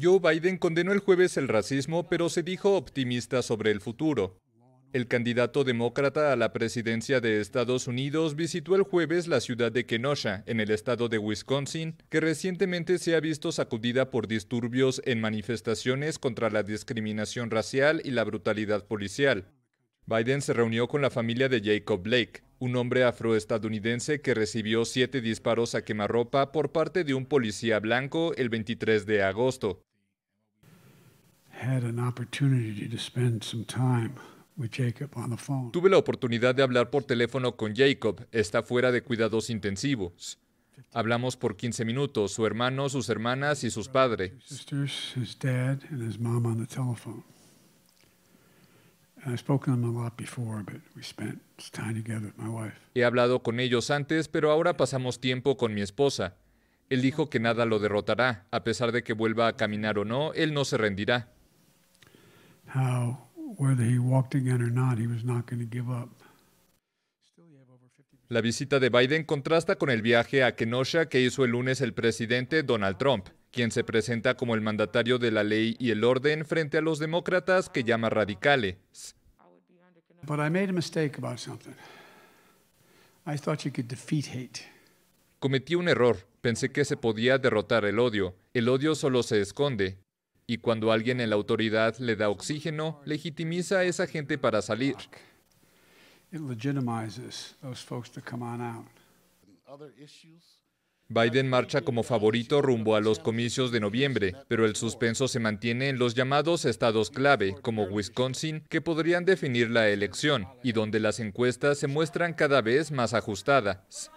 Joe Biden condenó el jueves el racismo, pero se dijo optimista sobre el futuro. El candidato demócrata a la presidencia de Estados Unidos visitó el jueves la ciudad de Kenosha, en el estado de Wisconsin, que recientemente se ha visto sacudida por disturbios en manifestaciones contra la discriminación racial y la brutalidad policial. Biden se reunió con la familia de Jacob Blake, un hombre afroestadounidense que recibió siete disparos a quemarropa por parte de un policía blanco el 23 de agosto. Tuve la oportunidad de hablar por teléfono con Jacob. Está fuera de cuidados intensivos. Hablamos por 15 minutos, su hermano, sus hermanas y sus padres. He hablado con ellos antes, pero ahora pasamos tiempo con mi esposa. Él dijo que nada lo derrotará, a pesar de que vuelva a caminar o no, él no se rendirá. La visita de Biden contrasta con el viaje a Kenosha que hizo el lunes el presidente Donald Trump quien se presenta como el mandatario de la ley y el orden frente a los demócratas que llama radicales. Cometí un error. Pensé que se podía derrotar el odio. El odio solo se esconde. Y cuando alguien en la autoridad le da oxígeno, legitimiza a esa gente para salir. Biden marcha como favorito rumbo a los comicios de noviembre, pero el suspenso se mantiene en los llamados estados clave, como Wisconsin, que podrían definir la elección y donde las encuestas se muestran cada vez más ajustadas.